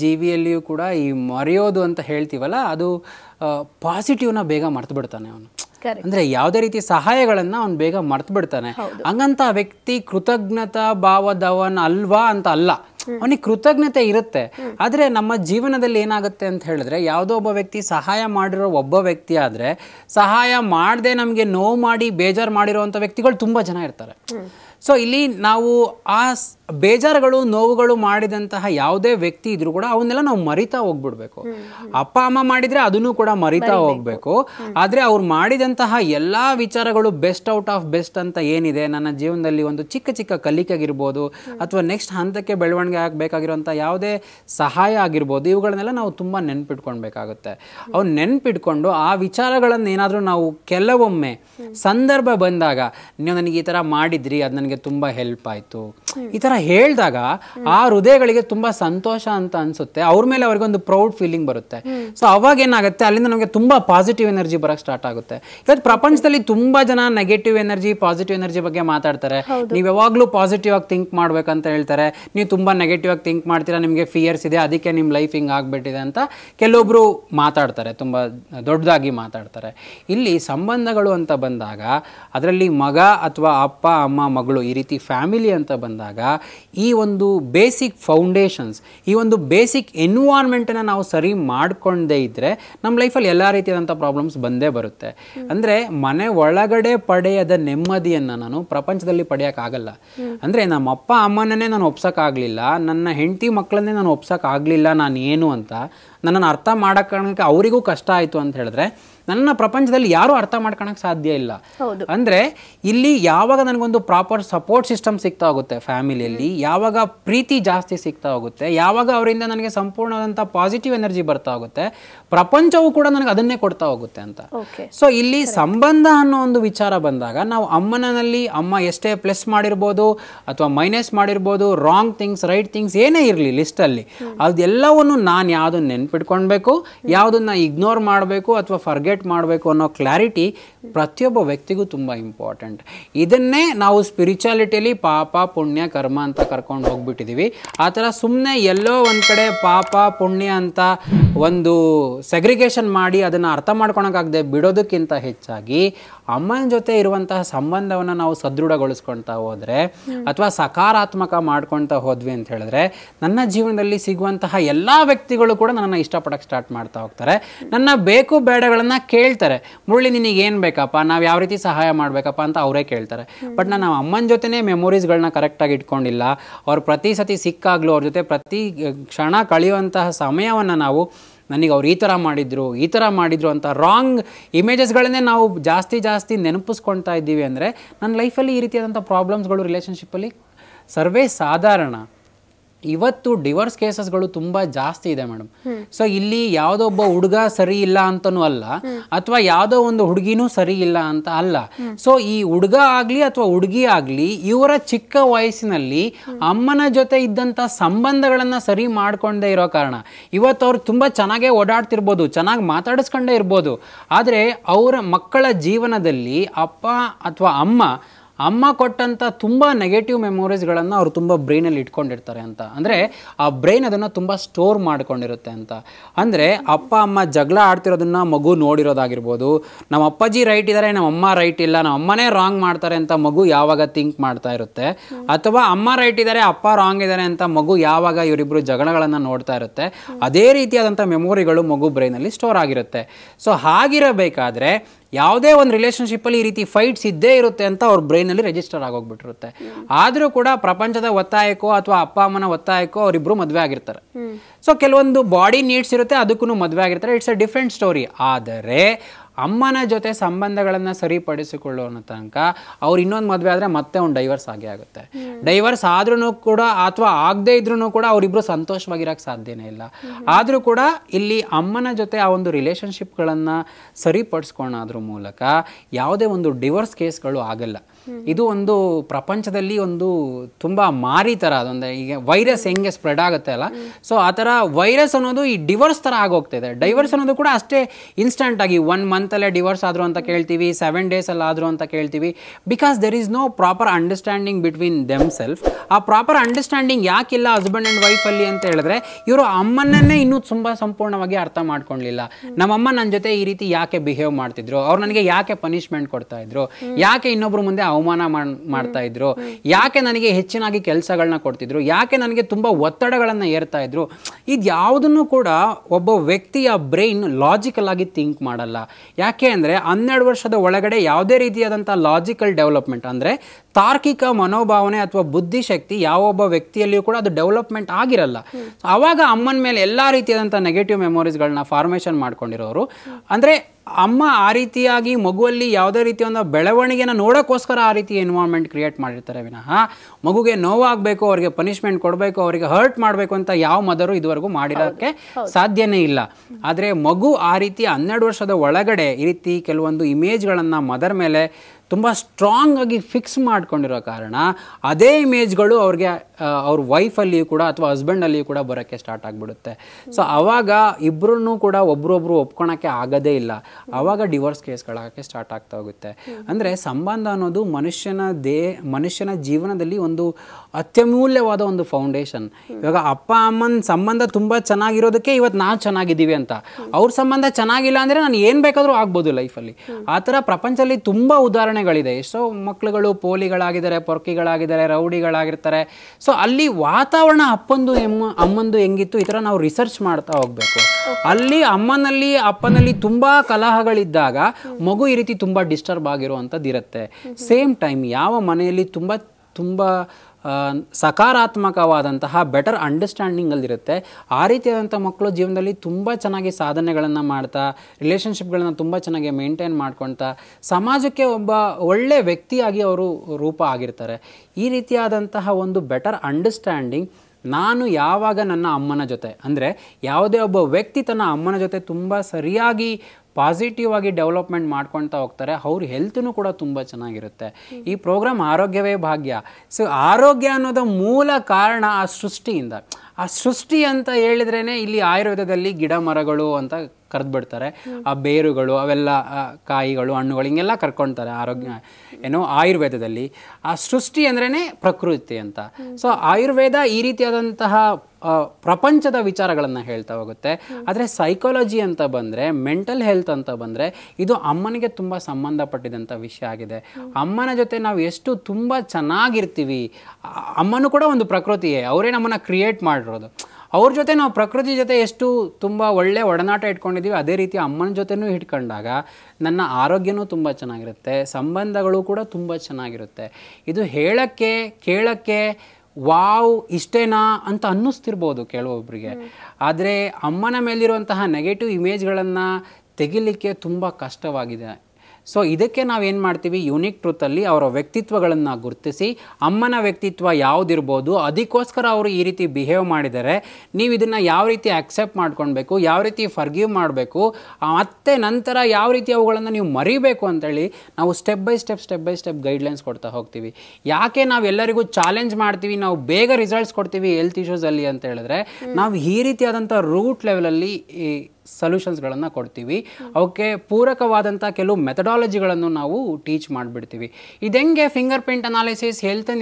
ಜೀವಿಯಲ್ಲಿಯೂ ಕೂಡ ಈ ಮರೆಯೋದು ಅಂತ ಹೇಳ್ತೀವಲ್ಲ ಅದು ಪಾಸಿಟಿವ್ನ ಬೇಗ ಮರ್ತು ಬಿಡ್ತಾನೆ ಅವನು ಅಂದ್ರೆ ಯಾವುದೇ ರೀತಿ ಸಹಾಯಗಳನ್ನ ಅವ್ನು ಬೇಗ ಮರ್ತು ಬಿಡ್ತಾನೆ ಹಂಗಂತ ವ್ಯಕ್ತಿ ಕೃತಜ್ಞತಾ ಭಾವದವನ್ ಅಲ್ವಾ ಅಂತ ಅಲ್ಲ ಅವನಿಗೆ ಕೃತಜ್ಞತೆ ಇರುತ್ತೆ ಆದರೆ ನಮ್ಮ ಜೀವನದಲ್ಲಿ ಏನಾಗುತ್ತೆ ಅಂತ ಹೇಳಿದ್ರೆ ಯಾವುದೋ ಒಬ್ಬ ವ್ಯಕ್ತಿ ಸಹಾಯ ಮಾಡಿರೋ ಒಬ್ಬ ವ್ಯಕ್ತಿ ಆದರೆ ಸಹಾಯ ಮಾಡದೆ ನಮಗೆ ನೋವು ಮಾಡಿ ಬೇಜಾರು ಮಾಡಿರುವಂತ ವ್ಯಕ್ತಿಗಳು ತುಂಬ ಜನ ಇರ್ತಾರೆ ಸೊ ಇಲ್ಲಿ ನಾವು ಆ ಬೇಜಾರುಗಳು ನೋವುಗಳು ಮಾಡಿದಂತಹ ಯಾವುದೇ ವ್ಯಕ್ತಿ ಇದ್ರು ಕೂಡ ಅವನ್ನೆಲ್ಲ ನಾವು ಮರಿತಾ ಹೋಗ್ಬಿಡ್ಬೇಕು ಅಪ್ಪ ಅಮ್ಮ ಮಾಡಿದರೆ ಅದನ್ನು ಕೂಡ ಮರಿತಾ ಹೋಗ್ಬೇಕು ಆದರೆ ಅವ್ರು ಮಾಡಿದಂತಹ ಎಲ್ಲ ವಿಚಾರಗಳು ಬೆಸ್ಟ್ ಔಟ್ ಆಫ್ ಬೆಸ್ಟ್ ಅಂತ ಏನಿದೆ ನನ್ನ ಜೀವನದಲ್ಲಿ ಒಂದು ಚಿಕ್ಕ ಚಿಕ್ಕ ಕಲಿಕೆ ಆಗಿರ್ಬೋದು ಅಥವಾ ನೆಕ್ಸ್ಟ್ ಹಂತಕ್ಕೆ ಬೆಳವಣಿಗೆ ಆಗಬೇಕಾಗಿರುವಂಥ ಯಾವುದೇ ಸಹಾಯ ಆಗಿರ್ಬೋದು ಇವುಗಳನ್ನೆಲ್ಲ ನಾವು ತುಂಬ ನೆನ್ಪಿಟ್ಕೊಳ್ಬೇಕಾಗುತ್ತೆ ಅವ್ರು ನೆನ್ಪಿಟ್ಕೊಂಡು ಆ ವಿಚಾರಗಳನ್ನು ಏನಾದರೂ ನಾವು ಕೆಲವೊಮ್ಮೆ ಸಂದರ್ಭ ಬಂದಾಗ ನೀವು ನನಗೆ ಈ ಥರ ಮಾಡಿದ್ರಿ ಅದನ್ನ ನನಗೆ ತುಂಬ ಹೆಲ್ಪ್ ಆಯಿತು ಈ ತರ ಹೇಳಿದಾಗ ಆ ಹೃದಯಗಳಿಗೆ ತುಂಬಾ ಸಂತೋಷ ಅಂತ ಅನ್ಸುತ್ತೆ ಅವ್ರ ಮೇಲೆ ಅವ್ರಿಗೆ ಒಂದು ಪ್ರೌಡ್ ಫೀಲಿಂಗ್ ಬರುತ್ತೆ ಸೊ ಅವಾಗ ಏನಾಗುತ್ತೆ ಅಲ್ಲಿಂದ ನಮಗೆ ತುಂಬಾ ಪಾಸಿಟಿವ್ ಎನರ್ಜಿ ಬರಕ್ ಸ್ಟಾರ್ಟ್ ಆಗುತ್ತೆ ಇವತ್ತು ಪ್ರಪಂಚದಲ್ಲಿ ತುಂಬಾ ಜನ ನೆಗೆಟಿವ್ ಎನರ್ಜಿ ಪಾಸಿಟಿವ್ ಎನರ್ಜಿ ಬಗ್ಗೆ ಮಾತಾಡ್ತಾರೆ ನೀವು ಯಾವಾಗಲೂ ಪಾಸಿಟಿವ್ ಆಗಿ ಥಿಂಕ್ ಮಾಡ್ಬೇಕಂತ ಹೇಳ್ತಾರೆ ನೀವು ತುಂಬಾ ನೆಗೆಟಿವ್ ಆಗಿ ಥಿಂಕ್ ಮಾಡ್ತೀರಾ ನಿಮಗೆ ಫಿಯರ್ಸ್ ಇದೆ ಅದಕ್ಕೆ ನಿಮ್ಮ ಲೈಫ್ ಹಿಂಗ್ ಆಗ್ಬಿಟ್ಟಿದೆ ಅಂತ ಕೆಲವೊಬ್ರು ಮಾತಾಡ್ತಾರೆ ತುಂಬಾ ದೊಡ್ಡದಾಗಿ ಮಾತಾಡ್ತಾರೆ ಇಲ್ಲಿ ಸಂಬಂಧಗಳು ಅಂತ ಬಂದಾಗ ಅದರಲ್ಲಿ ಮಗ ಅಥವಾ ಅಪ್ಪ ಅಮ್ಮ ಮಗಳು ಈ ರೀತಿ ಫ್ಯಾಮಿಲಿ ಅಂತ ಬಂದಾಗ ಈ ಒಂದು ಬೇಸಿಕ್ ಫೌಂಡೇಶನ್ಸ್ ಈ ಒಂದು ಬೇಸಿಕ್ ಎನ್ವಾನ್ಮೆಂಟನ್ನು ನಾವು ಸರಿ ಮಾಡ್ಕೊಂಡೇ ಇದ್ದರೆ ನಮ್ಮ ಲೈಫಲ್ಲಿ ಎಲ್ಲ ರೀತಿಯಾದಂಥ ಪ್ರಾಬ್ಲಮ್ಸ್ ಬಂದೇ ಬರುತ್ತೆ ಅಂದರೆ ಮನೆ ಒಳಗಡೆ ಪಡೆಯದ ನೆಮ್ಮದಿಯನ್ನು ನಾನು ಪ್ರಪಂಚದಲ್ಲಿ ಪಡೆಯೋಕ್ಕಾಗಲ್ಲ ಅಂದರೆ ನಮ್ಮ ಅಪ್ಪ ಅಮ್ಮನನ್ನೇ ನಾನು ಒಪ್ಸೋಕ್ಕಾಗಲಿಲ್ಲ ನನ್ನ ಹೆಂಡತಿ ಮಕ್ಕಳನ್ನೇ ನಾನು ಒಪ್ಸೋಕ್ಕಾಗಲಿಲ್ಲ ನಾನು ಏನು ಅಂತ ನನ್ನನ್ನು ಅರ್ಥ ಮಾಡ್ಕೊಳಕ್ಕೆ ಅವರಿಗೂ ಕಷ್ಟ ಆಯಿತು ಅಂತ ಹೇಳಿದ್ರೆ ನನ್ನ ಪ್ರಪಂಚದಲ್ಲಿ ಯಾರೂ ಅರ್ಥ ಮಾಡ್ಕೊಳಕ್ಕೆ ಸಾಧ್ಯ ಇಲ್ಲ ಅಂದರೆ ಇಲ್ಲಿ ಯಾವಾಗ ನನಗೊಂದು ಪ್ರಾಪರ್ ಸಪೋರ್ಟ್ ಸಿಸ್ಟಮ್ ಸಿಗ್ತಾ ಹೋಗುತ್ತೆ ಫ್ಯಾಮಿಲಿಯಲ್ಲಿ ಯಾವಾಗ ಪ್ರೀತಿ ಜಾಸ್ತಿ ಸಿಗ್ತಾ ಹೋಗುತ್ತೆ ಯಾವಾಗ ಅವರಿಂದ ನನಗೆ ಸಂಪೂರ್ಣವಾದಂಥ ಪಾಸಿಟಿವ್ ಎನರ್ಜಿ ಬರ್ತಾ ಹೋಗುತ್ತೆ ಪ್ರಪಂಚವೂ ಕೂಡ ನನಗೆ ಅದನ್ನೇ ಕೊಡ್ತಾ ಹೋಗುತ್ತೆ ಅಂತ ಸೊ ಇಲ್ಲಿ ಸಂಬಂಧ ಅನ್ನೋ ಒಂದು ವಿಚಾರ ಬಂದಾಗ ನಾವು ಅಮ್ಮನಲ್ಲಿ ಅಮ್ಮ ಎಷ್ಟೇ ಪ್ಲಸ್ ಮಾಡಿರ್ಬೋದು ಅಥವಾ ಮೈನಸ್ ಮಾಡಿರ್ಬೋದು ರಾಂಗ್ ಥಿಂಗ್ಸ್ ರೈಟ್ ಥಿಂಗ್ಸ್ ಏನೇ ಇರಲಿ ಲಿಸ್ಟಲ್ಲಿ ಅದೆಲ್ಲವನ್ನು ನಾನು ನೆನ್ ನೆನ್ಪಿಟ್ಕೊಳ್ಬೇಕು ಯಾವುದನ್ನ ಇಗ್ನೋರ್ ಮಾಡಬೇಕು ಅಥವಾ ಫರ್ಗೆಟ್ ಮಾಡಬೇಕು ಅನ್ನೋ ಕ್ಲಾರಿಟಿ ಪ್ರತಿಯೊಬ್ಬ ವ್ಯಕ್ತಿಗೂ ತುಂಬ ಇಂಪಾರ್ಟೆಂಟ್ ಇದನ್ನೇ ನಾವು ಸ್ಪಿರಿಚುಯಾಲಿಟಿಯಲ್ಲಿ ಪಾಪ ಪುಣ್ಯ ಕರ್ಮ ಅಂತ ಕರ್ಕೊಂಡು ಹೋಗ್ಬಿಟ್ಟಿದ್ದೀವಿ ಆ ಥರ ಸುಮ್ಮನೆ ಎಲ್ಲೋ ಒಂದು ಕಡೆ ಪಾಪ ಪುಣ್ಯ ಅಂತ ಒಂದು ಸೆಗ್ರಿಗೇಷನ್ ಮಾಡಿ ಅದನ್ನು ಅರ್ಥ ಮಾಡ್ಕೊಳಕ್ಕಾಗದೆ ಬಿಡೋದಕ್ಕಿಂತ ಹೆಚ್ಚಾಗಿ ಅಮ್ಮನ ಜೊತೆ ಇರುವಂತಹ ಸಂಬಂಧವನ್ನು ನಾವು ಸದೃಢಗೊಳಿಸ್ಕೊಳ್ತಾ ಹೋದರೆ ಅಥವಾ ಸಕಾರಾತ್ಮಕ ಮಾಡ್ಕೊಳ್ತಾ ಹೋದ್ವಿ ಅಂತ ಹೇಳಿದ್ರೆ ನನ್ನ ಜೀವನದಲ್ಲಿ ಸಿಗುವಂತಹ ಎಲ್ಲ ವ್ಯಕ್ತಿಗಳು ಕೂಡ ನನ್ನನ್ನು ಇಷ್ಟಪಡೋಕ್ಕೆ ಸ್ಟಾರ್ಟ್ ಮಾಡ್ತಾ ಹೋಗ್ತಾರೆ ನನ್ನ ಬೇಕು ಬೇಡಗಳನ್ನು ಕೇಳ್ತಾರೆ ಮುರಳಿ ನಿನಗೇನು ಏನು ಬೇಕು ಮಾಡಬೇಕಪ್ಪ ನಾವು ಯಾವ ರೀತಿ ಸಹಾಯ ಮಾಡಬೇಕಪ್ಪ ಅಂತ ಅವರೇ ಕೇಳ್ತಾರೆ ಬಟ್ ನಾನು ಅಮ್ಮನ ಜೊತೆನೇ ಮೆಮೊರೀಸ್ಗಳನ್ನ ಕರೆಕ್ಟಾಗಿ ಇಟ್ಕೊಂಡಿಲ್ಲ ಅವ್ರು ಪ್ರತಿ ಸತಿ ಸಿಕ್ಕಾಗಲೂ ಅವ್ರ ಜೊತೆ ಪ್ರತಿ ಕ್ಷಣ ಕಳೆಯುವಂತಹ ಸಮಯವನ್ನು ನಾವು ನನಗೆ ಅವ್ರು ಈ ಥರ ಮಾಡಿದ್ರು ಈ ಥರ ಮಾಡಿದ್ರು ಅಂತ ರಾಂಗ್ ಇಮೇಜಸ್ಗಳನ್ನೇ ನಾವು ಜಾಸ್ತಿ ಜಾಸ್ತಿ ನೆನಪಿಸ್ಕೊಳ್ತಾ ಇದ್ದೀವಿ ಅಂದರೆ ನನ್ನ ಲೈಫಲ್ಲಿ ಈ ರೀತಿಯಾದಂಥ ಪ್ರಾಬ್ಲಮ್ಸ್ಗಳು ರಿಲೇಷನ್ಶಿಪ್ಪಲ್ಲಿ ಸರ್ವೇ ಸಾಧಾರಣ ಇವತ್ತು ಡಿವೋರ್ಸ್ ಕೇಸಸ್ಗಳು ತುಂಬಾ ಜಾಸ್ತಿ ಇದೆ ಮೇಡಮ್ ಸೊ ಇಲ್ಲಿ ಯಾವುದೋ ಒಬ್ಬ ಹುಡುಗ ಸರಿ ಇಲ್ಲ ಅಂತನೂ ಅಲ್ಲ ಅಥವಾ ಯಾವುದೋ ಒಂದು ಹುಡುಗಿನೂ ಸರಿ ಇಲ್ಲ ಅಂತ ಅಲ್ಲ ಸೊ ಈ ಹುಡುಗ ಆಗಲಿ ಅಥವಾ ಹುಡುಗಿ ಆಗಲಿ ಇವರ ಚಿಕ್ಕ ವಯಸ್ಸಿನಲ್ಲಿ ಅಮ್ಮನ ಜೊತೆ ಇದ್ದಂಥ ಸಂಬಂಧಗಳನ್ನು ಸರಿ ಮಾಡ್ಕೊಂಡೇ ಇರೋ ಕಾರಣ ಇವತ್ತು ಅವ್ರು ತುಂಬ ಚೆನ್ನಾಗೇ ಓಡಾಡ್ತಿರ್ಬೋದು ಚೆನ್ನಾಗಿ ಮಾತಾಡಿಸ್ಕೊಂಡೇ ಇರ್ಬೋದು ಆದರೆ ಅವರ ಮಕ್ಕಳ ಜೀವನದಲ್ಲಿ ಅಪ್ಪ ಅಥವಾ ಅಮ್ಮ ಅಮ್ಮ ಕೊಟ್ಟಂಥ ತುಂಬ ನೆಗೆಟಿವ್ ಮೆಮೊರೀಸ್ಗಳನ್ನು ಅವರು ತುಂಬ ಬ್ರೈನಲ್ಲಿ ಇಟ್ಕೊಂಡಿರ್ತಾರೆ ಅಂತ ಅಂದರೆ ಆ ಬ್ರೈನ್ ಅದನ್ನು ತುಂಬ ಸ್ಟೋರ್ ಮಾಡ್ಕೊಂಡಿರುತ್ತೆ ಅಂತ ಅಂದರೆ ಅಪ್ಪ ಅಮ್ಮ ಜಗಳ ಆಡ್ತಿರೋದನ್ನು ಮಗು ನೋಡಿರೋದಾಗಿರ್ಬೋದು ನಮ್ಮ ಅಪ್ಪಾಜಿ ರೈಟ್ ಇದ್ದಾರೆ ನಮ್ಮ ಅಮ್ಮ ರೈಟ್ ಇಲ್ಲ ನಮ್ಮ ಅಮ್ಮನೇ ರಾಂಗ್ ಮಾಡ್ತಾರೆ ಅಂತ ಮಗು ಯಾವಾಗ ಥಿಂಕ್ ಮಾಡ್ತಾ ಇರುತ್ತೆ ಅಥವಾ ಅಮ್ಮ ರೈಟ್ ಇದ್ದಾರೆ ಅಪ್ಪ ರಾಂಗ್ ಇದ್ದಾರೆ ಅಂತ ಮಗು ಯಾವಾಗ ಇವರಿಬ್ಬರು ಜಗಳಗಳನ್ನು ನೋಡ್ತಾ ಇರುತ್ತೆ ಅದೇ ರೀತಿಯಾದಂಥ ಮೆಮೊರಿಗಳು ಮಗು ಬ್ರೈನಲ್ಲಿ ಸ್ಟೋರ್ ಆಗಿರುತ್ತೆ ಸೊ ಹಾಗಿರಬೇಕಾದ್ರೆ ಯಾವುದೇ ಒಂದು ರಿಲೇಷನ್ಶಿಪ್ಪಲ್ಲಿ ಈ ರೀತಿ ಫೈಟ್ಸ್ ಇದ್ದೇ ಇರುತ್ತೆ ಅಂತ ಅವ್ರ ಬ್ರೈನಲ್ಲಿ ರಿಜಿಸ್ಟರ್ ಆಗೋಗ್ಬಿಟ್ಟಿರುತ್ತೆ ಆದರೂ ಕೂಡ ಪ್ರಪಂಚದ ಒತ್ತಾಯಕ್ಕೋ ಅಥವಾ ಅಪ್ಪ ಅಮ್ಮನ ಒತ್ತಾಯಕ್ಕೋ ಅವರಿಬ್ಬರು ಮದುವೆ ಆಗಿರ್ತಾರೆ ಸೊ ಕೆಲವೊಂದು ಬಾಡಿ ನೀಡ್ಸ್ ಇರುತ್ತೆ ಅದಕ್ಕೂ ಮದುವೆ ಆಗಿರ್ತಾರೆ ಇಟ್ಸ್ ಅ ಡಿಫ್ರೆಂಟ್ ಸ್ಟೋರಿ ಆದರೆ ಅಮ್ಮನ ಜೊತೆ ಸಂಬಂಧಗಳನ್ನು ಸರಿಪಡಿಸಿಕೊಳ್ಳೋ ತನಕ ಅವ್ರು ಇನ್ನೊಂದು ಮದುವೆ ಆದರೆ ಮತ್ತೆ ಒಂದು ಡೈವರ್ಸ್ ಆಗೇ ಆಗುತ್ತೆ ಡೈವರ್ಸ್ ಆದ್ರೂ ಕೂಡ ಅಥವಾ ಆಗದೇ ಇದ್ರೂ ಕೂಡ ಅವರಿಬ್ಬರು ಸಂತೋಷವಾಗಿರೋಕ್ಕೆ ಸಾಧ್ಯನೇ ಇಲ್ಲ ಆದರೂ ಕೂಡ ಇಲ್ಲಿ ಅಮ್ಮನ ಜೊತೆ ಆ ಒಂದು ರಿಲೇಷನ್ಶಿಪ್ಗಳನ್ನು ಸರಿಪಡಿಸ್ಕೊಳೋದ್ರ ಮೂಲಕ ಯಾವುದೇ ಒಂದು ಡಿವರ್ಸ್ ಕೇಸ್ಗಳು ಆಗಲ್ಲ ಇದು ಒಂದು ಪ್ರಪಂಚದಲ್ಲಿ ಒಂದು ತುಂಬ ಮಾರಿ ಥರ ಅದೊಂದು ಈಗ ವೈರಸ್ ಹೆಂಗೆ ಸ್ಪ್ರೆಡ್ ಆಗುತ್ತೆ ಅಲ್ಲ ಸೊ ಆ ಥರ ವೈರಸ್ ಅನ್ನೋದು ಈ ಡಿವರ್ಸ್ ಥರ ಆಗೋಗ್ತಿದೆ ಡೈವರ್ಸ್ ಅನ್ನೋದು ಕೂಡ ಅಷ್ಟೇ ಇನ್ಸ್ಟಂಟ್ ಆಗಿ ಒನ್ ಮಂತಲ್ಲೇ ಡಿವರ್ಸ್ ಆದರು ಅಂತ ಕೇಳ್ತೀವಿ ಸೆವೆನ್ ಡೇಸಲ್ಲಿ ಆದರು ಅಂತ ಕೇಳ್ತೀವಿ because there is no proper understanding between them self ಆ ಪ್ರಾಪರ್ ಅಂಡರ್ಸ್ಟ್ಯಾಂಡಿಂಗ್ ಯಾಕಿಲ್ಲ ಹಸ್ಬೆಂಡ್ ಆ್ಯಂಡ್ ವೈಫಲ್ಲಿ ಅಂತ ಹೇಳಿದ್ರೆ ಇವರು ಅಮ್ಮನನ್ನೇ ಇನ್ನೂ ತುಂಬ ಸಂಪೂರ್ಣವಾಗಿ ಅರ್ಥ ಮಾಡ್ಕೊಳ್ಳಿಲ್ಲ ನಮ್ಮಮ್ಮ ನನ್ನ ಜೊತೆ ಈ ರೀತಿ ಯಾಕೆ ಬಿಹೇವ್ ಮಾಡ್ತಿದ್ರು ಅವ್ರು ನನಗೆ ಯಾಕೆ ಪನಿಷ್ಮೆಂಟ್ ಕೊಡ್ತಾ ಇದ್ರು ಯಾಕೆ ಇನ್ನೊಬ್ರು ಮುಂದೆ ಅವಮಾನ ಮಾಡ್ತಾ ಇದ್ರು ಯಾಕೆ ನನಗೆ ಹೆಚ್ಚಿನಾಗಿ ಕೆಲಸಗಳನ್ನ ಕೊಡ್ತಿದ್ರು ಯಾಕೆ ನನಗೆ ತುಂಬ ಒತ್ತಡಗಳನ್ನು ಏರ್ತಾ ಇದ್ರು ಇದು ಯಾವುದನ್ನು ಕೂಡ ಒಬ್ಬ ವ್ಯಕ್ತಿಯ ಬ್ರೈನ್ ಲಾಜಿಕಲ್ ಆಗಿ ಥಿಂಕ್ ಮಾಡಲ್ಲ ಯಾಕೆ ಅಂದರೆ ಹನ್ನೆರಡು ವರ್ಷದ ಒಳಗಡೆ ಯಾವುದೇ ರೀತಿಯಾದಂಥ ಲಾಜಿಕಲ್ ಡೆವಲಪ್ಮೆಂಟ್ ಅಂದರೆ ತಾರ್ಕಿಕ ಮನೋಭಾವನೆ ಅಥವಾ ಬುದ್ಧಿಶಕ್ತಿ ಯಾವ ಒಬ್ಬ ವ್ಯಕ್ತಿಯಲ್ಲಿಯೂ ಕೂಡ ಅದು ಡೆವಲಪ್ಮೆಂಟ್ ಆಗಿರಲ್ಲ ಅವಾಗ ಅಮ್ಮನ ಮೇಲೆ ಎಲ್ಲ ರೀತಿಯಾದಂಥ ನೆಗೆಟಿವ್ ಮೆಮೊರೀಸ್ಗಳನ್ನ ಫಾರ್ಮೇಷನ್ ಮಾಡ್ಕೊಂಡಿರೋರು ಅಂದರೆ ಅಮ್ಮ ಆ ರೀತಿಯಾಗಿ ಮಗುವಲ್ಲಿ ಯಾವುದೇ ರೀತಿಯ ಒಂದು ಬೆಳವಣಿಗೆನ ನೋಡೋಕ್ಕೋಸ್ಕರ ಆ ರೀತಿ ಎನ್ವಾರ್ಮೆಂಟ್ ಕ್ರಿಯೇಟ್ ಮಾಡಿರ್ತಾರೆ ವಿನಃ ಮಗುಗೆ ನೋವಾಗಬೇಕು ಅವರಿಗೆ ಪನಿಷ್ಮೆಂಟ್ ಕೊಡಬೇಕು ಅವರಿಗೆ ಹರ್ಟ್ ಮಾಡಬೇಕು ಅಂತ ಯಾವ ಮದರು ಇದುವರೆಗೂ ಮಾಡಿರೋಕ್ಕೆ ಸಾಧ್ಯನೇ ಇಲ್ಲ ಆದರೆ ಮಗು ಆ ರೀತಿ ಹನ್ನೆರಡು ವರ್ಷದ ಒಳಗಡೆ ಈ ರೀತಿ ಕೆಲವೊಂದು ಇಮೇಜ್ಗಳನ್ನು ಮದರ್ ಮೇಲೆ ತುಂಬ ಸ್ಟ್ರಾಂಗ್ ಆಗಿ ಫಿಕ್ಸ್ ಮಾಡ್ಕೊಂಡಿರೋ ಕಾರಣ ಅದೇ ಇಮೇಜ್ಗಳು ಅವ್ರಿಗೆ ಅವ್ರ ವೈಫಲ್ಲಿಯೂ ಕೂಡ ಅಥವಾ ಹಸ್ಬೆಂಡಲ್ಲಿಯೂ ಕೂಡ ಬರೋಕ್ಕೆ ಸ್ಟಾರ್ಟ್ ಆಗಿಬಿಡುತ್ತೆ ಸೊ ಆವಾಗ ಇಬ್ಬರೂ ಕೂಡ ಒಬ್ರೊಬ್ರು ಒಪ್ಕೊಳಕ್ಕೆ ಆಗೋದೇ ಇಲ್ಲ ಆವಾಗ ಡಿವೋರ್ಸ್ ಕೇಸ್ಗಳಾಗೋಕ್ಕೆ ಸ್ಟಾರ್ಟ್ ಆಗ್ತಾ ಹೋಗುತ್ತೆ ಅಂದರೆ ಸಂಬಂಧ ಅನ್ನೋದು ಮನುಷ್ಯನ ದೇ ಮನುಷ್ಯನ ಜೀವನದಲ್ಲಿ ಒಂದು ಅತ್ಯಮೂಲ್ಯವಾದ ಒಂದು ಫೌಂಡೇಶನ್ ಇವಾಗ ಅಪ್ಪ ಅಮ್ಮನ ಸಂಬಂಧ ತುಂಬ ಚೆನ್ನಾಗಿರೋದಕ್ಕೆ ಇವತ್ತು ನಾವು ಚೆನ್ನಾಗಿದ್ದೀವಿ ಅಂತ ಅವ್ರ ಸಂಬಂಧ ಚೆನ್ನಾಗಿಲ್ಲ ಅಂದರೆ ನಾನು ಏನು ಬೇಕಾದರೂ ಆಗ್ಬೋದು ಲೈಫಲ್ಲಿ ಆ ಥರ ಪ್ರಪಂಚದಲ್ಲಿ ತುಂಬ ಉದಾಹರಣೆ ಘಟನೆಗಳಿದೆ ಎಷ್ಟೋ ಮಕ್ಕಳುಗಳು ಪೋಲಿಗಳಾಗಿದ್ದಾರೆ ಪೊರ್ಕಿಗಳಾಗಿದ್ದಾರೆ ರೌಡಿಗಳಾಗಿರ್ತಾರೆ ಸೊ ಅಲ್ಲಿ ವಾತಾವರಣ ಅಪ್ಪಂದು ಎಮ್ಮ ಅಮ್ಮಂದು ಹೆಂಗಿತ್ತು ಈ ಥರ ನಾವು ರಿಸರ್ಚ್ ಮಾಡ್ತಾ ಹೋಗಬೇಕು ಅಲ್ಲಿ ಅಮ್ಮನಲ್ಲಿ ಅಪ್ಪನಲ್ಲಿ ತುಂಬ ಕಲಹಗಳಿದ್ದಾಗ ಮಗು ಈ ರೀತಿ ತುಂಬ ಡಿಸ್ಟರ್ಬ್ ಆಗಿರುವಂಥದ್ದು ಇರುತ್ತೆ ಸೇಮ್ ಟೈಮ್ ಯಾವ ಮನೆಯಲ್ಲಿ ತುಂಬ ತುಂಬ ಸಕಾರಾತ್ಮಕವಾದಂತಹ ಬೆಟರ್ ಇರುತ್ತೆ ಆ ರೀತಿಯಾದಂಥ ಮಕ್ಕಳು ಜೀವನದಲ್ಲಿ ತುಂಬ ಚೆನ್ನಾಗಿ ಸಾಧನೆಗಳನ್ನು ಮಾಡ್ತಾ ರಿಲೇಷನ್ಶಿಪ್ಗಳನ್ನು ತುಂಬ ಚೆನ್ನಾಗಿ ಮೇಂಟೈನ್ ಮಾಡ್ಕೊಳ್ತಾ ಸಮಾಜಕ್ಕೆ ಒಬ್ಬ ಒಳ್ಳೆಯ ವ್ಯಕ್ತಿಯಾಗಿ ಅವರು ರೂಪ ಆಗಿರ್ತಾರೆ ಈ ರೀತಿಯಾದಂತಹ ಒಂದು ಬೆಟರ್ ಅಂಡರ್ಸ್ಟ್ಯಾಂಡಿಂಗ್ ನಾನು ಯಾವಾಗ ನನ್ನ ಅಮ್ಮನ ಜೊತೆ ಅಂದರೆ ಯಾವುದೇ ಒಬ್ಬ ವ್ಯಕ್ತಿ ತನ್ನ ಅಮ್ಮನ ಜೊತೆ ತುಂಬ ಸರಿಯಾಗಿ ಪಾಸಿಟಿವ್ ಆಗಿ ಡೆವಲಪ್ಮೆಂಟ್ ಮಾಡ್ಕೊಳ್ತಾ ಹೋಗ್ತಾರೆ ಅವ್ರ ಹೆಲ್ತ್ನೂ ಕೂಡ ತುಂಬ ಚೆನ್ನಾಗಿರುತ್ತೆ ಈ ಪ್ರೋಗ್ರಾಮ್ ಆರೋಗ್ಯವೇ ಭಾಗ್ಯ ಸೊ ಆರೋಗ್ಯ ಅನ್ನೋದು ಮೂಲ ಕಾರಣ ಆ ಸೃಷ್ಟಿಯಿಂದ ಆ ಸೃಷ್ಟಿ ಅಂತ ಹೇಳಿದ್ರೇ ಇಲ್ಲಿ ಆಯುರ್ವೇದದಲ್ಲಿ ಗಿಡ ಮರಗಳು ಅಂತ ಕರೆದ್ಬಿಡ್ತಾರೆ ಆ ಬೇರುಗಳು ಅವೆಲ್ಲ ಕಾಯಿಗಳು ಹಣ್ಣುಗಳು ಹಿಂಗೆಲ್ಲ ಕರ್ಕೊಳ್ತಾರೆ ಆರೋಗ್ಯ ಏನೋ ಆಯುರ್ವೇದದಲ್ಲಿ ಆ ಸೃಷ್ಟಿ ಅಂದ್ರೇ ಪ್ರಕೃತಿ ಅಂತ ಸೊ ಆಯುರ್ವೇದ ಈ ರೀತಿಯಾದಂತಹ ಪ್ರಪಂಚದ ವಿಚಾರಗಳನ್ನು ಹೇಳ್ತಾ ಹೋಗುತ್ತೆ ಆದರೆ ಸೈಕಾಲಜಿ ಅಂತ ಬಂದರೆ ಮೆಂಟಲ್ ಹೆಲ್ತ್ ಅಂತ ಬಂದರೆ ಇದು ಅಮ್ಮನಿಗೆ ತುಂಬ ಸಂಬಂಧಪಟ್ಟಿದಂಥ ವಿಷಯ ಆಗಿದೆ ಅಮ್ಮನ ಜೊತೆ ನಾವು ಎಷ್ಟು ತುಂಬ ಚೆನ್ನಾಗಿರ್ತೀವಿ ಅಮ್ಮನೂ ಕೂಡ ಒಂದು ಪ್ರಕೃತಿಯೇ ಅವರೇ ನಮ್ಮನ್ನು ಕ್ರಿಯೇಟ್ ಮಾಡಿ ಅವ್ರ ಜೊತೆ ನಾವು ಪ್ರಕೃತಿ ಜೊತೆ ಎಷ್ಟು ತುಂಬ ಒಳ್ಳೆ ಒಡನಾಟ ಇಟ್ಕೊಂಡಿದ್ದೀವಿ ಅದೇ ರೀತಿ ಅಮ್ಮನ ಜೊತೆನೂ ಇಟ್ಕೊಂಡಾಗ ನನ್ನ ಆರೋಗ್ಯನೂ ತುಂಬ ಚೆನ್ನಾಗಿರುತ್ತೆ ಸಂಬಂಧಗಳು ಕೂಡ ತುಂಬ ಚೆನ್ನಾಗಿರುತ್ತೆ ಇದು ಹೇಳೋಕ್ಕೆ ಕೇಳೋಕ್ಕೆ ವಾವ್ ಇಷ್ಟೇನಾ ಅಂತ ಅನ್ನಿಸ್ತಿರ್ಬೋದು ಕೆಲವೊಬ್ಬರಿಗೆ ಆದರೆ ಅಮ್ಮನ ಮೇಲಿರುವಂತಹ ನೆಗೆಟಿವ್ ಇಮೇಜ್ಗಳನ್ನು ತೆಗಿಲಿಕ್ಕೆ ತುಂಬ ಕಷ್ಟವಾಗಿದೆ ಸೊ ಇದಕ್ಕೆ ನಾವೇನು ಮಾಡ್ತೀವಿ ಯುನಿಕ್ ಟ್ರೂತಲ್ಲಿ ಅವರ ವ್ಯಕ್ತಿತ್ವಗಳನ್ನು ಗುರುತಿಸಿ ಅಮ್ಮನ ವ್ಯಕ್ತಿತ್ವ ಯಾವುದಿರ್ಬೋದು ಅದಕ್ಕೋಸ್ಕರ ಅವರು ಈ ರೀತಿ ಬಿಹೇವ್ ಮಾಡಿದರೆ ನೀವು ಇದನ್ನು ಯಾವ ರೀತಿ ಆಕ್ಸೆಪ್ಟ್ ಮಾಡ್ಕೊಳ್ಬೇಕು ಯಾವ ರೀತಿ ಫರ್ಗೀವ್ ಮಾಡಬೇಕು ಮತ್ತೆ ನಂತರ ಯಾವ ರೀತಿ ಅವುಗಳನ್ನು ನೀವು ಮರಿಬೇಕು ಅಂತೇಳಿ ನಾವು step by step step by step guidelines ಕೊಡ್ತಾ ಹೋಗ್ತೀವಿ ಯಾಕೆ ನಾವೆಲ್ಲರಿಗೂ ಚಾಲೆಂಜ್ ಮಾಡ್ತೀವಿ ನಾವು ಬೇಗ ರಿಸಲ್ಟ್ಸ್ ಕೊಡ್ತೀವಿ ಹೆಲ್ತ್ ಇಶ್ಯೂಸಲ್ಲಿ ಅಂತ ಹೇಳಿದ್ರೆ ನಾವು ಈ ರೀತಿಯಾದಂಥ ರೂಟ್ ಲೆವೆಲಲ್ಲಿ ಸೊಲ್ಯೂಷನ್ಸ್ಗಳನ್ನು ಕೊಡ್ತೀವಿ ಅವಕ್ಕೆ ಪೂರಕವಾದಂಥ ಕೆಲವು ಮೆಥಡಾಲಜಿಗಳನ್ನು ನಾವು ಟೀಚ್ ಮಾಡಿಬಿಡ್ತೀವಿ ಇದೆಂಗೆ ಫಿಂಗರ್ ಪ್ರಿಂಟ್ ಅನಾಲಿಸಿಸ್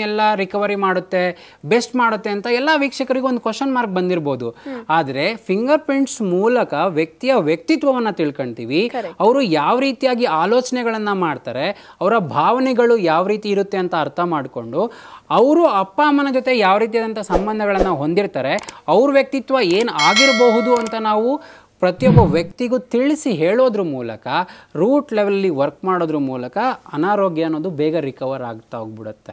ಎಲ್ಲ ರಿಕವರಿ ಮಾಡುತ್ತೆ ಬೆಸ್ಟ್ ಮಾಡುತ್ತೆ ಅಂತ ಎಲ್ಲ ವೀಕ್ಷಕರಿಗೂ ಒಂದು ಕ್ವಶನ್ ಮಾರ್ಕ್ ಬಂದಿರ್ಬೋದು ಆದರೆ ಫಿಂಗರ್ ಪ್ರಿಂಟ್ಸ್ ಮೂಲಕ ವ್ಯಕ್ತಿಯ ವ್ಯಕ್ತಿತ್ವವನ್ನು ತಿಳ್ಕೊಳ್ತೀವಿ ಅವರು ಯಾವ ರೀತಿಯಾಗಿ ಆಲೋಚನೆಗಳನ್ನು ಮಾಡ್ತಾರೆ ಅವರ ಭಾವನೆಗಳು ಯಾವ ರೀತಿ ಇರುತ್ತೆ ಅಂತ ಅರ್ಥ ಮಾಡಿಕೊಂಡು ಅವರು ಅಪ್ಪ ಅಮ್ಮನ ಜೊತೆ ಯಾವ ರೀತಿಯಾದಂಥ ಸಂಬಂಧಗಳನ್ನು ಹೊಂದಿರ್ತಾರೆ ಅವ್ರ ವ್ಯಕ್ತಿತ್ವ ಏನು ಆಗಿರಬಹುದು ಅಂತ ನಾವು ಪ್ರತಿಯೊಬ್ಬ ವ್ಯಕ್ತಿಗೂ ತಿಳಿಸಿ ಹೇಳೋದ್ರ ಮೂಲಕ ರೂಟ್ ಲೆವೆಲಲ್ಲಿ ವರ್ಕ್ ಮಾಡೋದ್ರ ಮೂಲಕ ಅನಾರೋಗ್ಯ ಅನ್ನೋದು ಬೇಗ ರಿಕವರ್ ಆಗ್ತಾ ಹೋಗ್ಬಿಡುತ್ತೆ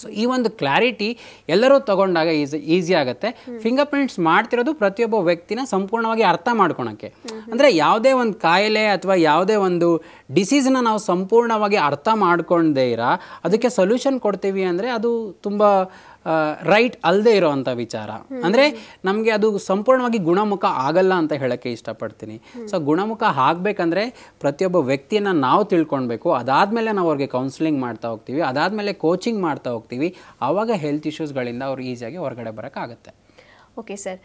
ಸೊ ಈ ಒಂದು ಕ್ಲಾರಿಟಿ ಎಲ್ಲರೂ ತಗೊಂಡಾಗ ಈಸ್ ಈಸಿ ಆಗುತ್ತೆ ಫಿಂಗರ್ ಪ್ರಿಂಟ್ಸ್ ಮಾಡ್ತಿರೋದು ಪ್ರತಿಯೊಬ್ಬ ವ್ಯಕ್ತಿನ ಸಂಪೂರ್ಣವಾಗಿ ಅರ್ಥ ಮಾಡ್ಕೊಳಕ್ಕೆ ಅಂದರೆ ಯಾವುದೇ ಒಂದು ಕಾಯಿಲೆ ಅಥವಾ ಯಾವುದೇ ಒಂದು ಡಿಸೀಸ್ನ ನಾವು ಸಂಪೂರ್ಣವಾಗಿ ಅರ್ಥ ಮಾಡ್ಕೊಂಡೇ ಇರ ಅದಕ್ಕೆ ಸೊಲ್ಯೂಷನ್ ಕೊಡ್ತೀವಿ ಅಂದರೆ ಅದು ತುಂಬ ರೈಟ್ ಅಲ್ಲದೆ ಇರೋವಂಥ ವಿಚಾರ ಅಂದರೆ ನಮಗೆ ಅದು ಸಂಪೂರ್ಣವಾಗಿ ಗುಣಮುಖ ಆಗಲ್ಲ ಅಂತ ಹೇಳೋಕ್ಕೆ ಇಷ್ಟಪಡ್ತೀನಿ ಸೊ ಗುಣಮುಖ ಆಗಬೇಕಂದ್ರೆ ಪ್ರತಿಯೊಬ್ಬ ವ್ಯಕ್ತಿಯನ್ನು ನಾವು ತಿಳ್ಕೊಳ್ಬೇಕು ಅದಾದಮೇಲೆ ನಾವು ಅವ್ರಿಗೆ ಕೌನ್ಸಿಲಿಂಗ್ ಮಾಡ್ತಾ ಹೋಗ್ತೀವಿ ಅದಾದಮೇಲೆ ಕೋಚಿಂಗ್ ಮಾಡ್ತಾ ಹೋಗ್ತೀವಿ ಆವಾಗ ಹೆಲ್ತ್ ಇಶ್ಯೂಸ್ಗಳಿಂದ ಅವ್ರು ಈಸಿಯಾಗಿ ಹೊರಗಡೆ ಬರೋಕ್ಕಾಗತ್ತೆ ಓಕೆ ಸರ್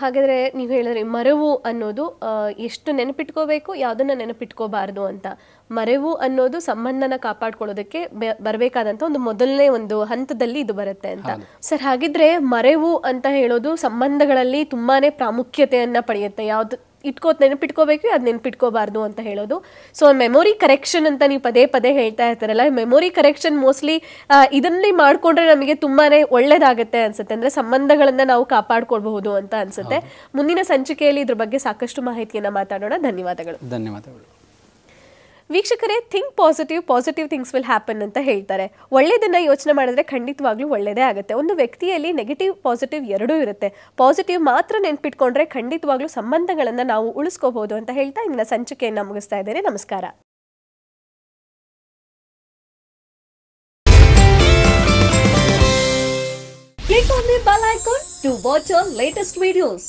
ಹಾಗಾದರೆ ನೀವು ಹೇಳಿದ್ರೆ ಮರೆವು ಅನ್ನೋದು ಎಷ್ಟು ನೆನಪಿಟ್ಕೋಬೇಕು ಯಾವುದನ್ನು ನೆನಪಿಟ್ಕೋಬಾರ್ದು ಅಂತ ಮರೆವು ಅನ್ನೋದು ಸಂಬಂಧನ ಕಾಪಾಡ್ಕೊಳ್ಳೋದಕ್ಕೆ ಬರಬೇಕಾದಂಥ ಒಂದು ಮೊದಲನೇ ಒಂದು ಹಂತದಲ್ಲಿ ಇದು ಬರುತ್ತೆ ಅಂತ ಸರ್ ಹಾಗಿದ್ರೆ ಮರೆವು ಅಂತ ಹೇಳೋದು ಸಂಬಂಧಗಳಲ್ಲಿ ತುಂಬಾ ಪ್ರಾಮುಖ್ಯತೆಯನ್ನು ಪಡೆಯುತ್ತೆ ಯಾವುದು ಇಟ್ಕೋ ನೆನಪಿಟ್ಕೋಬೇಕು ಅದು ನೆನಪಿಟ್ಕೋಬಾರ್ದು ಅಂತ ಹೇಳೋದು ಸೊ ಮೆಮೊರಿ ಕರೆಕ್ಷನ್ ಅಂತ ನೀವು ಪದೇ ಪದೇ ಹೇಳ್ತಾ ಇರ್ತಾರಲ್ಲ ಮೆಮೊರಿ ಕರೆಕ್ಷನ್ ಮೋಸ್ಟ್ಲಿ ಇದನ್ನೇ ಮಾಡಿಕೊಂಡ್ರೆ ನಮಗೆ ತುಂಬಾ ಒಳ್ಳೇದಾಗುತ್ತೆ ಅನ್ಸುತ್ತೆ ಅಂದರೆ ಸಂಬಂಧಗಳನ್ನು ನಾವು ಕಾಪಾಡ್ಕೊಳ್ಬಹುದು ಅಂತ ಅನ್ಸುತ್ತೆ ಮುಂದಿನ ಸಂಚಿಕೆಯಲ್ಲಿ ಇದ್ರ ಬಗ್ಗೆ ಸಾಕಷ್ಟು ಮಾಹಿತಿಯನ್ನು ಮಾತಾಡೋಣ ಧನ್ಯವಾದಗಳು ಧನ್ಯವಾದಗಳು ವೀಕ್ಷಕರೇ think positive positive things will happen ಅಂತ ಹೇಳ್ತಾರೆ ಒಳ್ಳೆಯದನ್ನು ಯೋಚನೆ ಮಾಡಿದ್ರೆ ಖಂಡಿತವಾಗ್ಲೂ ಒಳ್ಳೆಯದೇ ಆಗುತ್ತೆ ಒಂದು ವ್ಯಕ್ತಿಯಲ್ಲಿ ನೆಗೆಟಿವ್ ಪಾಸಿಟಿವ್ ಎರಡೂ ಇರುತ್ತೆ ಪಾಸಿಟಿವ್ ಮಾತ್ರ ನೆನ್ಪಿಟ್ಕೊಂಡ್ರೆ ಖಂಡಿತವಾಗ್ಲೂ ಸಂಬಂಧಗಳನ್ನು ನಾವು ಉಳಿಸ್ಕೋಬಹುದು ಅಂತ ಹೇಳ್ತಾ ಇಂದಿನ ಸಂಚಿಕೆಯನ್ನು ಮುಗಿಸ್ತಾ ಇದ್ದೇನೆ ನಮಸ್ಕಾರ Click on the bell icon to watch our latest videos.